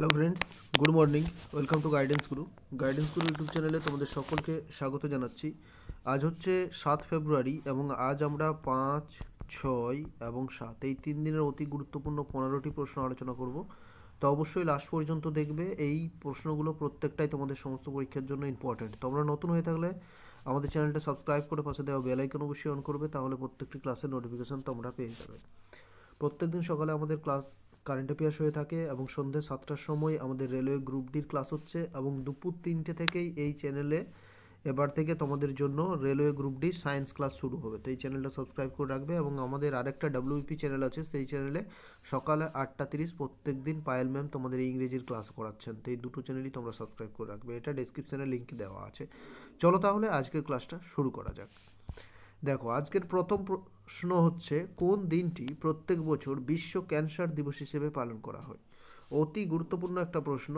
Hello friends good morning welcome to guidance group guidance guru YouTube চ্যানেলে তোমাদের সকলকে স্বাগত জানাচ্ছি আজ হচ্ছে সাত ফেব্রুয়ারি এবং আজ আমরা পাঁচ ছয় এবং সাত এই তিন দিনের অতি গুরুত্বপূর্ণ পনেরোটি প্রশ্ন আলোচনা করব তো অবশ্যই লাস্ট পর্যন্ত দেখবে এই প্রশ্নগুলো প্রত্যেকটাই তোমাদের সমস্ত পরীক্ষার জন্য ইম্পর্ট্যান্ট তোমরা নতুন হয়ে থাকলে আমাদের চ্যানেলটা সাবস্ক্রাইব করে পাশে দেওয়া বেলাইকন অবশ্যই অন করবে তাহলে প্রত্যেকটি ক্লাসের নোটিফিকেশান তোমরা পেয়ে যাবে প্রত্যেক দিন সকালে আমাদের ক্লাস কারেন্ট অ্যাফেয়ার্স হয়ে থাকে এবং সন্ধ্যে সাতটার সময় আমাদের রেলওয়ে গ্রুপ ডির ক্লাস হচ্ছে এবং দুপুর তিনটে থেকেই এই চ্যানেলে এবার থেকে তোমাদের জন্য railway group D science class শুরু হবে তো এই চ্যানেলটা সাবস্ক্রাইব করে রাখবে এবং আমাদের আরেকটা ডাব্লিউপি চ্যানেল e আছে সেই চ্যানেলে সকালে আটটা তিরিশ প্রত্যেক দিন পায়েল ম্যাম তোমাদের ইংরেজির ক্লাস করাচ্ছেন তো এই দুটো চ্যানেলই তোমরা সাবস্ক্রাইব করে রাখবে এটা ডিসক্রিপশানে লিঙ্ক দেওয়া আছে চলো তাহলে আজকের ক্লাসটা শুরু করা যাক দেখো আজকের প্রথম প্রশ্ন হচ্ছে কোন দিনটি প্রত্যেক বছর বিশ্ব ক্যান্সার দিবস হিসেবে পালন করা হয় অতি গুরুত্বপূর্ণ একটা প্রশ্ন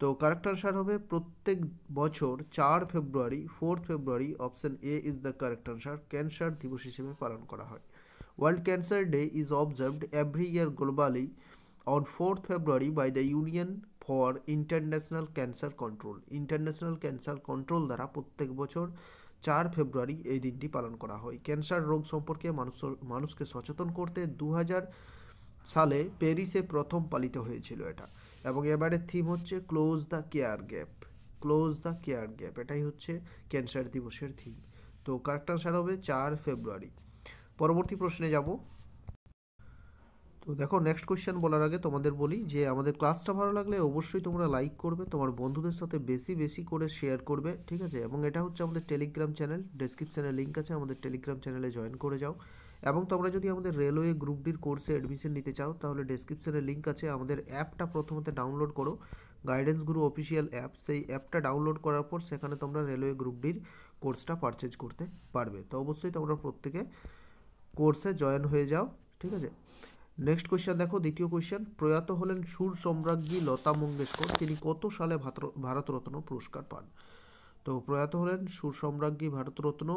তো কারেক্ট আনসার হবে প্রত্যেক বছর চার ফেব্রুয়ারি fourth February option A is the correct answer cancer দিবস হিসেবে পালন করা হয় world cancer day is observed every year globally on fourth February by the union for international cancer control international cancer control দ্বারা প্রত্যেক বছর চার ফেব্রুয়ারি এই দিনটি পালন করা হয় ক্যান্সার রোগ সম্পর্কে মানুষ মানুষকে সচেতন করতে দু সালে প্যারিসে প্রথম পালিত হয়েছিল এটা এবং এবারের থিম হচ্ছে close the care gap close the care gap এটাই হচ্ছে ক্যান্সার দিবসের থিম তো কারেক্ট আনসার হবে চার ফেব্রুয়ারি পরবর্তী প্রশ্নে যাব তো দেখো নেক্সট কোয়েশ্চেন বলার আগে তোমাদের বলি যে আমাদের ক্লাসটা ভালো লাগলে অবশ্যই তোমরা লাইক করবে তোমার বন্ধুদের সাথে বেশি বেশি করে শেয়ার করবে ঠিক আছে এবং এটা হচ্ছে আমাদের টেলিগ্রাম চ্যানেল ডেসক্রিপশানে লিঙ্ক আছে আমাদের টেলিগ্রাম চ্যানেলে জয়েন করে যাও এবং তোমরা যদি আমাদের রেলওয়ে গ্রুপ ডির কোর্সে অ্যাডমিশন নিতে চাও তাহলে ডেসক্রিপশানে লিঙ্ক আছে আমাদের অ্যাপটা প্রথমত ডাউনলোড করো গাইডেন্স গুরু অফিসিয়াল অ্যাপ সেই অ্যাপটা ডাউনলোড করার পর সেখানে তোমরা রেলওয়ে গ্রুপ ডির কোর্সটা পারচেজ করতে পারবে তো অবশ্যই তোমরা প্রত্যেকে কোর্সে জয়েন হয়ে যাও ঠিক আছে নেক্সট কোয়েশ্চেন দেখো দ্বিতীয় কোয়েশ্চেন প্রয়াত হলেন সুর সম্রাজ্ঞী লতা মঙ্গেশকর তিনি কত সালে ভারতরত্ন পুরস্কার পান তো প্রয়াত হলেন সুর সম্রাজ্ঞী ভারতরত্ন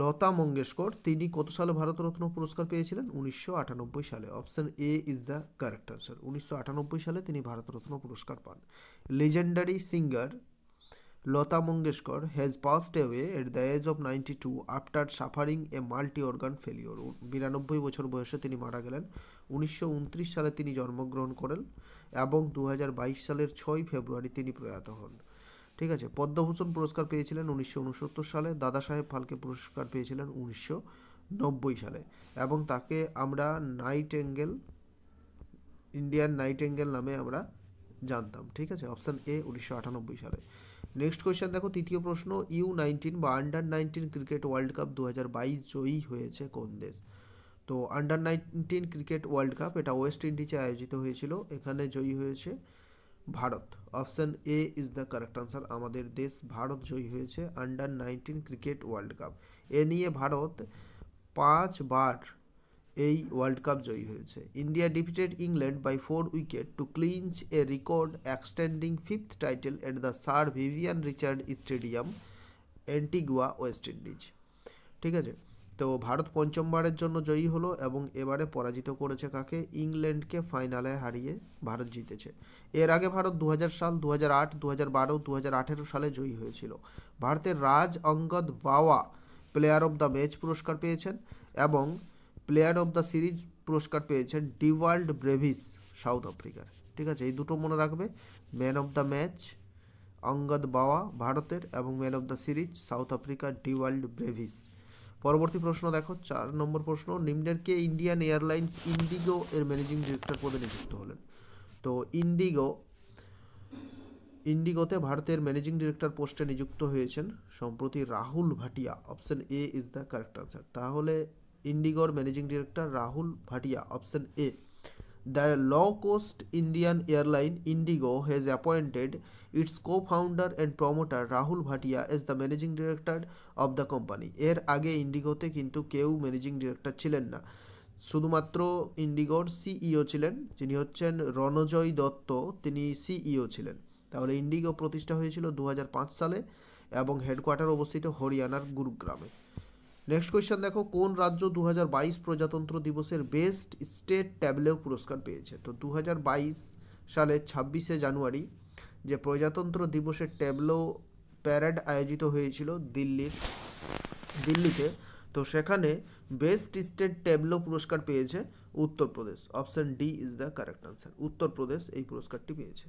লতা মঙ্গেশকর তিনি কত সালে ভারতরত্ন পুরস্কার পেয়েছিলেন উনিশশো সালে option A is the correct answer উনিশশো সালে তিনি ভারতরত্ন পুরস্কার পান legendary singer Lata Mangeshkar has passed away at the age of ninety two after suffering a multi organ failure বিরানব্বই বছর বয়সে তিনি মারা গেলেন উনিশশো সালে তিনি জন্মগ্রহণ করেন এবং দু সালের ছয় ফেব্রুয়ারি তিনি প্রয়াত হন ঠিক আছে পদ্মভূষণ পুরস্কার পেয়েছিলেন উনিশশো সালে দাদা সাহেব ফালকে পুরস্কার পেয়েছিলেন উনিশশো সালে এবং তাকে আমরা nightingale Indian nightingale নামে আমরা জানতাম ঠিক আছে অপশান এ উনিশশো সালে নেক্সট কোয়েশ্চেন দেখো তৃতীয় প্রশ্ন ইউ নাইনটিন বা under nineteen cricket world cup দু হাজার বাইশ জয়ী হয়েছে কোন দেশ তো under nineteen cricket world cup এটা ওয়েস্ট ইন্ডিজে আয়োজিত হয়েছিল এখানে জয়ী হয়েছে Bharat option A is the correct answer আমাদের দেশ ভারত জয়ী হয়েছে under nineteen cricket world cup এ নিয়ে ভারত পাঁচবার এই ওয়ার্ল্ড কাপ জয়ী হয়েছে India defeated England by four wicket to clinch a record extending fifth title at the sir Vivian Richard stadium Antigua West Indies ঠিক আছে তো ভারত পঞ্চমবারের জন্য জয়ী হলো এবং এবারে পরাজিত করেছে কাকে ইংল্যান্ডকে ফাইনালে হারিয়ে ভারত জিতেছে এর আগে ভারত দু সাল দু হাজার আট দু হাজার বারো দু হাজার আঠেরো সালে জয়ী হয়েছিল ভারতের Raj Angad Bawa player of the match পুরস্কার পেয়েছেন এবং প্লেয়ার অফ দ্য সিরিজ পুরস্কার পেয়েছেন ডিওয়াল্ড ব্রেভিস সাউথ আফ্রিকার ঠিক আছে এই দুটো মনে রাখবে man of the match Angad Bawa ভারতের এবং man of the series South আফ্রিকার ডিওয়াল্ড ব্রেভিস পরবর্তী প্রশ্ন দেখো চার নম্বর প্রশ্ন নিম্নের কে ইন্ডিয়ান এয়ারলাইন্স ইন্ডিগো এর ম্যানেজিং ডিরেক্টর পদে নিযুক্ত হলেন তো ইন্ডিগো ইন্ডিগোতে ভারতের ম্যানেজিং ডিরেক্টর পোস্টে নিযুক্ত হয়েছেন সম্প্রতি Rahul Bhatia option A is the correct answer তাহলে ইন্ডিগোর managing director Rahul Bhatia option A the low cost Indian airline IndiGo has appointed its co founder and promoter Rahul Bhatia as the managing director of the company এর আগে ইন্ডিগোতে কিন্তু কেউ ম্যানেজিং ডিরেক্টর ছিলেন না শুধুমাত্র ইন্ডিগোর CEO e ছিলেন যিনি হচ্ছেন রণজয় দত্ত তিনি সিইও e ছিলেন তাহলে ইন্ডিগো প্রতিষ্ঠা হয়েছিল দু সালে এবং হেডকোয়ার্টার অবস্থিত হরিয়ানার গুরুগ্রামে নেক্সট কোয়েশ্চেন দেখো কোন রাজ্য দু প্রজাতন্ত্র দিবসের বেস্ট স্টেট ট্যাবলেও পুরস্কার পেয়েছে তো দু সালে ছাব্বিশে জানুয়ারি যে প্রজাতন্ত্র দিবসের ট্যাবলো প্যারেড আয়োজিত হয়েছিল দিল্লির দিল্লিতে তো সেখানে বেস্ট স্টেট ট্যাবলো পুরস্কার পেয়েছে Uttar Pradesh option D is the correct answer Uttar Pradesh এই পুরস্কারটি পেয়েছে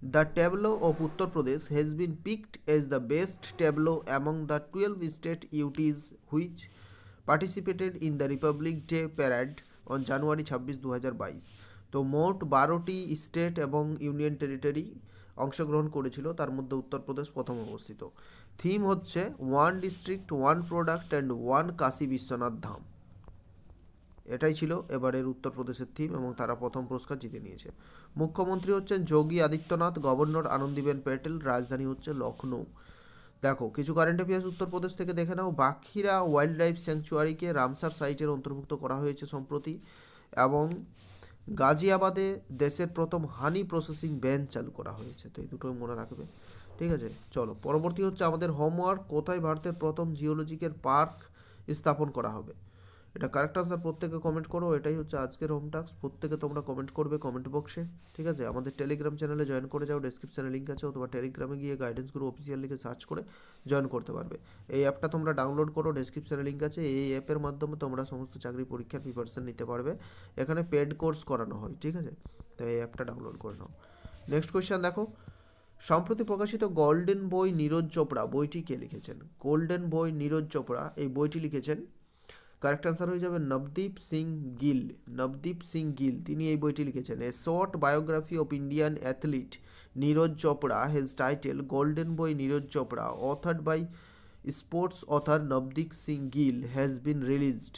The tableau of Uttar Pradesh has been picked as the best tableau among the 12 state UTs which participated in the Republic Day parade on January 26, 2022. তো মোট বারোটি state এবং union territory অংশগ্রহণ করেছিল তার মধ্যে উত্তরপ্রদেশ প্রথম অবস্থিত থিম হচ্ছে one district one product and one Kashi Vishwanath Dham এটাই ছিল এবারের উত্তরপ্রদেশের থিম এবং তারা প্রথম পুরস্কার জিতে নিয়েছে মুখ্যমন্ত্রী হচ্ছেন যোগী আদিত্যনাথ গভর্নর আনন্দীবেন প্যাটেল রাজধানী হচ্ছে লখনৌ দেখো কিছু কারেন্ট অ্যাফেয়ার্স উত্তরপ্রদেশ থেকে দেখে নাও বাখিরা ওয়াইল্ড লাইফ স্যাংচুয়ারিকে রামসার সাইটের অন্তর্ভুক্ত করা হয়েছে সম্প্রতি এবং গাজিয়াবাদে দেশের প্রথম হানি প্রসেসিং ব্যান চালু করা হয়েছে তো এই দুটোই মনে রাখবে ঠিক আছে চলো পরবর্তী হচ্ছে আমাদের হোমওয়ার্ক কোথায় ভারতের প্রথম জিওলজিক্যাল পার্ক স্থাপন করা হবে এটা কারেক্ট আনসার প্রত্যেকে কমেন্ট করো এটাই হচ্ছে আজকের হোম টাস্ক প্রত্যেকে তোমরা কমেন্ট করবে কমেন্ট বক্সে ঠিক আছে আমাদের টেলিগ্রাম চ্যানেলে জয়েন করে যাও ডিসক্রিপশানে লিঙ্ক আছে অথবা টেলিগ্রামে গিয়ে গাইডেন্স গ্রুপ অফিসিয়াল লিখে সার্চ করে জয়েন করতে পারবে এই অ্যাপটা তোমরা ডাউনলোড করো ডিসক্রিপশানে লিঙ্ক আছে এই অ্যাপের মাধ্যমে তোমরা সমস্ত চাকরি পরীক্ষার প্রিপারেশান নিতে পারবে এখানে পেড কোর্স করানো হয় ঠিক আছে তো এই অ্যাপটা ডাউনলোড করে নাও নেক্সট কোয়েশ্চেন দেখো সম্প্রতি প্রকাশিত গোল্ডেন বই নীরজ চোপড়া বইটি কে লিখেছেন গোল্ডেন বই নীরজ চোপড়া এই বইটি লিখেছেন কারেক্ট আনসার হয়ে যাবে নবদীপ সিং গিল নবদীপ সিং গিল তিনি এই বইটি লিখেছেন a short biography of Indian athlete Neeraj Chopra has title golden বই Neeraj Chopra authored by sports author Navdeep Singh Gill has been released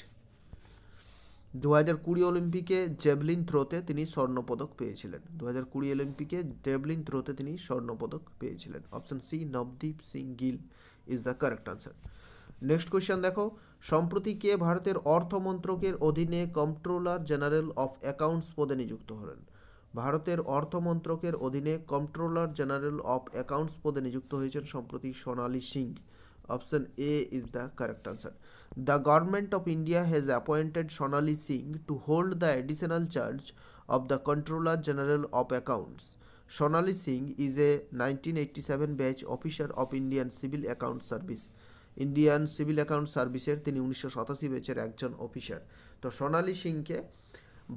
দু হাজার কুড়ি অলিম্পিকে জেভলিন থ্রোতে তিনি স্বর্ণপদক পেয়েছিলেন দু হাজার কুড়ি অলিম্পিকে জেভলিন থ্রোতে তিনি স্বর্ণপদক পেয়েছিলেন option C Navdeep Singh Gill is the correct answer next question দেখো সম্প্রতি কে ভারতের অর্থ মন্ত্রকের অধীনে কমট্রোলার জেনারেল অফ অ্যাকাউন্টস পদে নিযুক্ত হলেন ভারতের অর্থ মন্ত্রকের অধীনে কম্পট্রোলার জেনারেল অফ অ্যাকাউন্টস পদে নিযুক্ত হয়েছেন সম্প্রতি Sonali Singh option A is the correct answer the government of India has appointed Sonali Singh to hold the additional charge of the controller general of accounts Sonali Singh is a nineteen eighty seven batch officer of Indian civil account service Indian civil account সার্ভিসের তিনি উনিশশো সাতাশি ব্যাচের একজন officer তো সোনালী সিংকে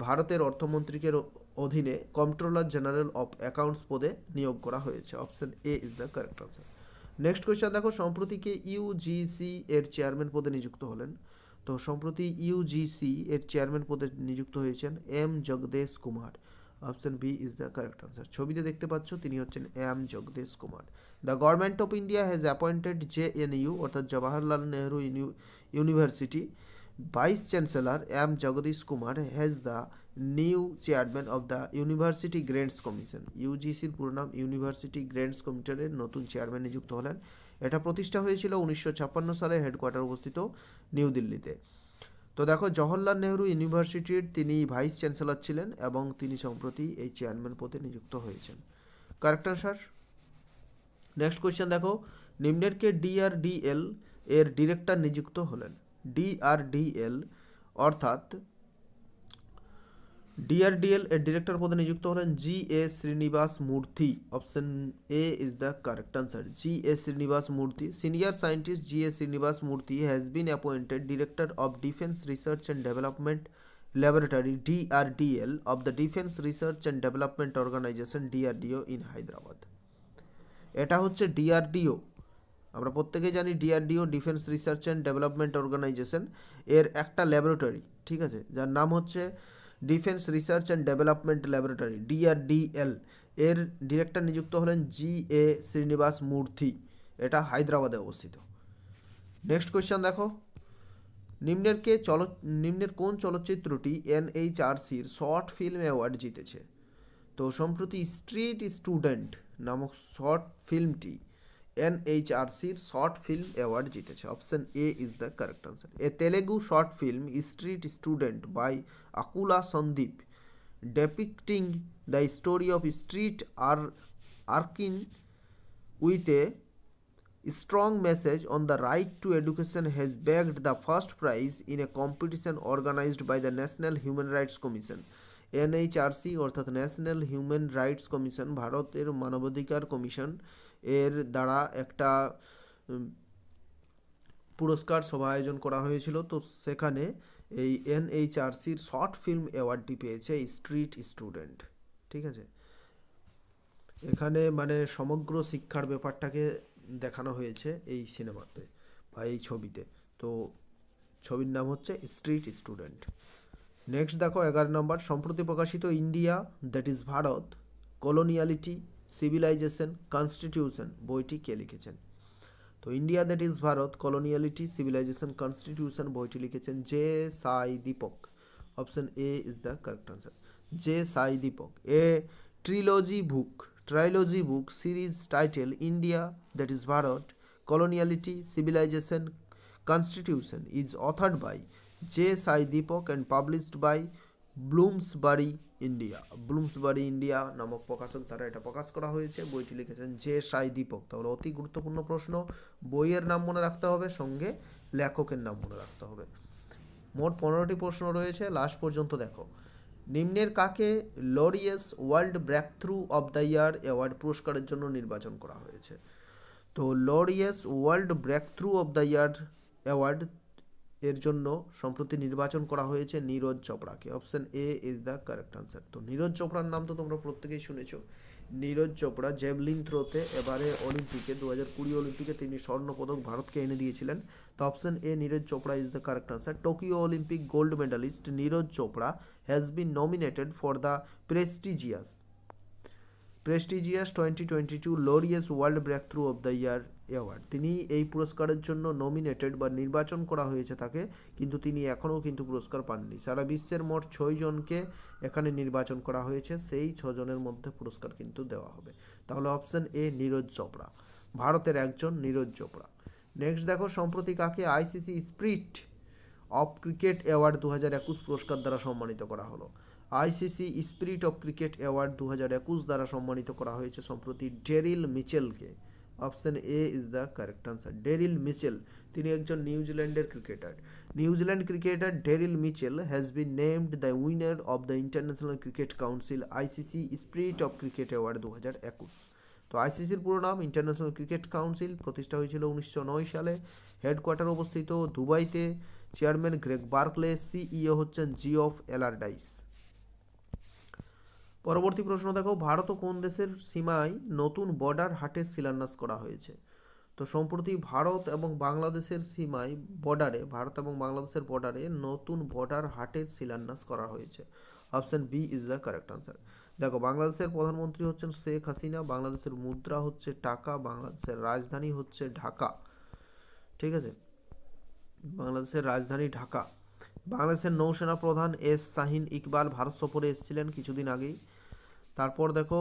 ভারতের অর্থমন্ত্রীকের অধীনে কম্পট্রোলার জেনারেল অফ অ্যাকাউন্টস পদে নিয়োগ করা হয়েছে option A is the correct answer next question দেখো সম্প্রতিকে ইউজিসি এর চেয়ারম্যান পদে নিযুক্ত হলেন তো সম্প্রতি ইউজিসি এর চেয়ারম্যান পদে নিযুক্ত হয়েছেন M Jagadesh Kumar option B is the correct answer ছবিতে দেখতে পাচ্ছ তিনি হচ্ছেন M Jagadish Kumar the government of India has appointed J N U অর্থাৎ Jawaharlal Nehru university vice chancellor M Jagadish Kumar has the new chairman of the university grants commission ইউজিসির পুরো নাম ইউনিভার্সিটি গ্রেন্টস কমিশনের নতুন চেয়ারম্যান নিযুক্ত হলেন এটা প্রতিষ্ঠা হয়েছিল উনিশশো সালে হেডকোয়ার্টার অবস্থিত নিউ দিল্লিতে তো দেখো জওহরলাল নেহরু ইউনিভার্সিটির তিনি ভাইস চ্যান্সেলর ছিলেন এবং তিনি সম্প্রতি এই চেয়ারম্যান পদে নিযুক্ত হয়েছেন কারেক্ট আনসার নেক্সট কোয়েশ্চেন দেখো নিম্নেরকে ডিআরডিএল এর ডিরেক্টর নিযুক্ত হলেন ডিআরডিএল অর্থাৎ ডিআরডিএল এর ডিরেক্টর পদে নিযুক্ত হলেন জি A Srinivas Murthy option A is the correct answer G A Srinivas Murthy senior scientist G A Srinivas Murthy has been appointed director of defence research and development laboratory DRDL of the defence research and development organisation DRDO in Hyderabad এটা হচ্ছে DRDO আমরা প্রত্যেকেই জানি DRDO defence research and development organisation এর একটা laboratory ঠিক আছে যার নাম হচ্ছে defence research and development laboratory DRDL এর ডিরেক্টর নিযুক্ত হলেন জি এ শ্রীনিবাস মূর্তি এটা হায়দ্রাবাদে অবস্থিত নেক্সট কোয়েশ্চেন দেখো নিম্নের কে চল নিম্নের কোন চলচ্চিত্রটি এনএইচআরসির শর্ট ফিল্ম অ্যাওয়ার্ড জিতেছে তো সম্প্রতি স্ট্রিট স্টুডেন্ট নামক শর্ট ফিল্মটি এনএইচআরসির শর্ট ফিল্ম অ্যাওয়ার্ড জিতেছে option A is the correct answer a Telugu short film street student by Akula Sandeep depicting the story of street urchin with a strong message on the right to education has bagged the first prize in a competition organized by the National Human Rights Commission. NHRC অর্থাৎ national human rights commission ভারতের মানবাধিকার commission এর দ্বারা একটা পুরস্কার সভা আয়োজন করা হয়েছিল তো সেখানে এই এনএইচআরসির শর্ট ফিল্ম অ্যাওয়ার্ডটি পেয়েছে স্ট্রিট স্টুডেন্ট ঠিক আছে এখানে মানে সমগ্র শিক্ষার ব্যাপারটাকে দেখানো হয়েছে এই সিনেমাতে বা এই ছবিতে তো ছবির নাম হচ্ছে স্ট্রিট স্টুডেন্ট নেক্সট দেখো এগারো নম্বর সম্প্রতি প্রকাশিত India that is Bharat coloniality civilisation constitution বইটি কে লিখেছেন তো India that is Bharat coloniality civilisation constitution বইটি লিখেছেন J Sai Deepak option A is the correct answer J Sai Deepak a trilogy book trilogy book series title India that is Bharat coloniality civilisation constitution is authored by J Sai Deepak and published by Blooms Bloomsbury India Bloomsbury India নামক প্রকাশক দ্বারা এটা প্রকাশ করা হয়েছে বইটি লিখেছেন J Sai Dipak তাহলে অতি গুরুত্বপূর্ণ প্রশ্ন বইয়ের নাম মনে রাখতে হবে সঙ্গে লেখকের নাম মনে রাখতে হবে মোট পনেরোটি প্রশ্ন রয়েছে লাস্ট পর্যন্ত দেখো নিম্নের কাকে Laureus world breakthrough of the year award পুরস্কারের জন্য নির্বাচন করা হয়েছে তো Laureus world breakthrough of the year award এর জন্য সম্প্রতি নির্বাচন করা হয়েছে নীরজ চোপড়াকে option A is the correct answer তো নীরজ চোপড়ার নাম তো তোমরা প্রত্যেকেই শুনেছ নীরজ চোপড়া জ্যাভলিন থ্রোতে এবারে অলিম্পিকে দু হাজার কুড়ি অলিম্পিকে তিনি স্বর্ণপদক ভারতকে এনে দিয়েছিলেন তো option A Neeraj Chopra is the correct answer Tokyo Olympic gold medallist Neeraj Chopra has been nominated for the prestigious prestigious twenty twenty two Laureus world breakthrough of the year award তিনি এই পুরস্কারের জন্য নমিনেটেড বা নির্বাচন করা হয়েছে তাকে কিন্তু তিনি এখনও কিন্তু পুরস্কার পাননি সারা বিশ্বের মোট ছয়জনকে এখানে নির্বাচন করা হয়েছে সেই ছজনের মধ্যে পুরস্কার কিন্তু দেওয়া হবে তাহলে অপশান এ নীরজ চোপড়া ভারতের একজন নীরজ চোপড়া নেক্সট দেখো সম্প্রতি কাকে ICC spirit of cricket award দু পুরস্কার দ্বারা সম্মানিত করা হলো ICC spirit of cricket award দু দ্বারা সম্মানিত করা হয়েছে সম্প্রতি Daryl মিচেলকে option A is the correct answer Daryl Mitchell তিনি একজন নিউজিল্যান্ডের cricketer New Zealand cricketer Daryl Mitchell has been named the winner of the international cricket council ICC spirit of cricket award দু হাজার একুশ তো আইসিসির পুরো নাম ইন্টারন্যাশনাল ক্রিকেট কাউন্সিল প্রতিষ্ঠা হয়েছিল উনিশশো নয় সালে হেডকোয়ার্টার অবস্থিত দুবাইতে চেয়ারম্যান গ্রেগ বার্কলে সিইও হচ্ছেন জি অফ ডাইস পরবর্তী প্রশ্ন দেখো ভারত ও কোন দেশের সীমায় নতুন বর্ডার হাটের শিলান্যাস করা হয়েছে তো সম্প্রতি ভারত এবং বাংলাদেশের সীমায় বর্ডারে ভারত এবং বাংলাদেশের বর্ডারে নতুন বর্ডার হাটের শিলান্যাস করা হয়েছে option B is the correct answer দেখো বাংলাদেশের প্রধানমন্ত্রী হচ্ছেন শেখ হাসিনা বাংলাদেশের মুদ্রা হচ্ছে টাকা বাংলাদেশের রাজধানী হচ্ছে ঢাকা ঠিক আছে বাংলাদেশের রাজধানী ঢাকা বাংলাদেশের নৌসেনা প্রধান এস শাহিন ইকবাল ভারত সফরে এসেছিলেন কিছুদিন আগেই তারপর দেখো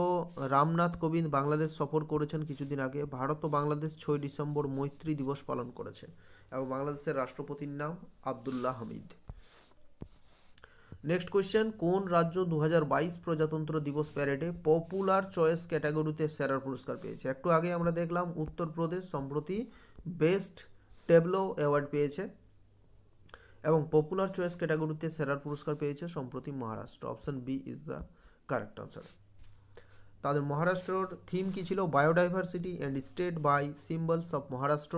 রামনাথ কোবিন্দ বাংলাদেশ সফর করেছেন কিছুদিন আগে ভারত ও বাংলাদেশ ছয় ডিসেম্বর মৈত্রী দিবস পালন করেছে এবং বাংলাদেশের রাষ্ট্রপতির নাম আবদুল্লাহ হামিদ নেক্সট কোয়েশ্চেন কোন রাজ্য দু প্রজাতন্ত্র দিবস প্যারেডে পপুলার চয়েস ক্যাটাগরিতে সেরার পুরস্কার পেয়েছে একটু আগে আমরা দেখলাম উত্তরপ্রদেশ সম্প্রতি বেস্ট টেবলো অ্যাওয়ার্ড পেয়েছে এবং পপুলার চয়েস ক্যাটাগরিতে সেরার পুরস্কার পেয়েছে সম্প্রতি Maharashtra option B is the correct answer তাদের মহারাষ্ট্রর থিম কী ছিল biodiversity and state by symbols of Maharashtra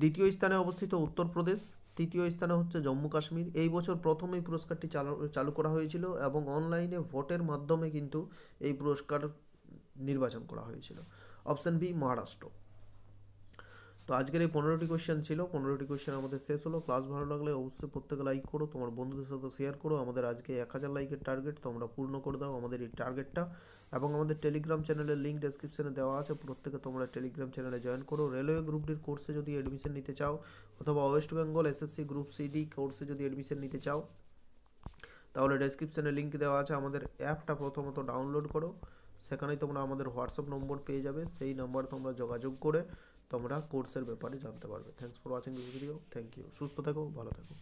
দ্বিতীয় স্থানে অবস্থিত উত্তরপ্রদেশ তৃতীয় স্থানে হচ্ছে জম্মু কাশ্মীর এই বছর প্রথম এই পুরস্কারটি চালু চালু করা হয়েছিল এবং অনলাইনে ভোটের মাধ্যমে কিন্তু এই পুরস্কার নির্বাচন করা হয়েছিল অপশান বি মহারাষ্ট্র তো আজকের এই পনেরোটি কোয়েশ্চেন ছিল পনেরোটি কোয়েশ্চেন আমাদের শেষ হলো ক্লাস ভালো লাগলে অবশ্যই প্রত্যেকে লাইক করো তোমার বন্ধুদের সাথে শেয়ার করো আমাদের আজকে এক হাজার লাইকের টার্গেট তোমরা পূর্ণ করে দাও আমাদের এই টার্গেটটা এবং আমাদের টেলিগ্রাম চ্যানেলের লিঙ্ক ডেসক্রিপশানে দেওয়া আছে প্রত্যেকে তোমরা টেলিগ্রাম চ্যানেলে জয়েন করো রেলওয়ে গ্রুপটির কোর্সে যদি অ্যাডমিশন নিতে চাও অথবা West Bengal SSC group C D কোর্সে যদি অ্যাডমিশন নিতে চাও তাহলে ডেসক্রিপশানে লিঙ্ক দেওয়া আছে আমাদের অ্যাপটা প্রথমত ডাউনলোড করো সেখানেই তোমরা আমাদের হোয়াটসঅ্যাপ নম্বর পেয়ে যাবে সেই নম্বরে তোমরা যোগাযোগ করে তোমরা কোর্সের ব্যাপারে জানতে পারবে thanks for watching this video thank you সুস্থ থেকো ভালো থেকো